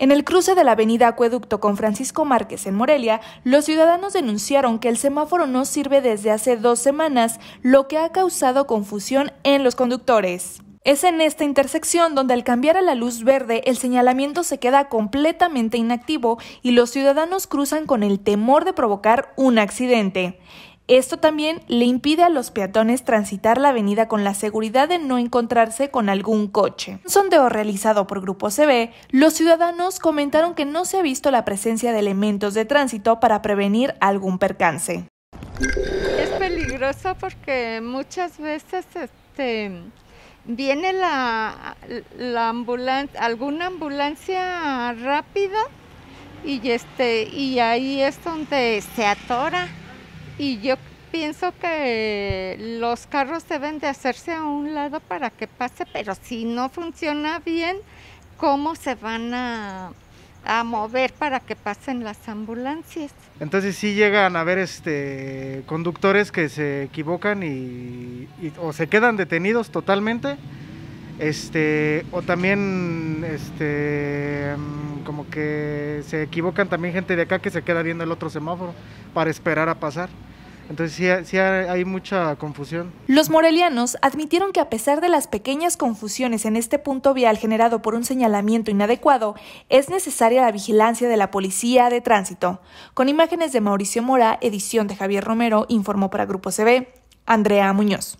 En el cruce de la avenida Acueducto con Francisco Márquez en Morelia, los ciudadanos denunciaron que el semáforo no sirve desde hace dos semanas, lo que ha causado confusión en los conductores. Es en esta intersección donde al cambiar a la luz verde el señalamiento se queda completamente inactivo y los ciudadanos cruzan con el temor de provocar un accidente. Esto también le impide a los peatones transitar la avenida con la seguridad de no encontrarse con algún coche. Un sondeo realizado por Grupo CB, los ciudadanos comentaron que no se ha visto la presencia de elementos de tránsito para prevenir algún percance. Es peligroso porque muchas veces este, viene la, la alguna ambulancia rápida y este y ahí es donde se atora y yo pienso que los carros deben de hacerse a un lado para que pase, pero si no funciona bien, ¿cómo se van a, mover para que pasen las ambulancias? Entonces sí llegan a ver este conductores que se equivocan y, o se quedan detenidos totalmente. Este, o también este mm, como que se equivocan también gente de acá que se queda viendo el otro semáforo para esperar a pasar. Entonces sí, hay mucha confusión. Los morelianos admitieron que a pesar de las pequeñas confusiones en este punto vial generado por un señalamiento inadecuado, es necesaria la vigilancia de la policía de tránsito. Con imágenes de Mauricio Mora, edición de Javier Romero, informó para Grupo CB, Andrea Muñoz.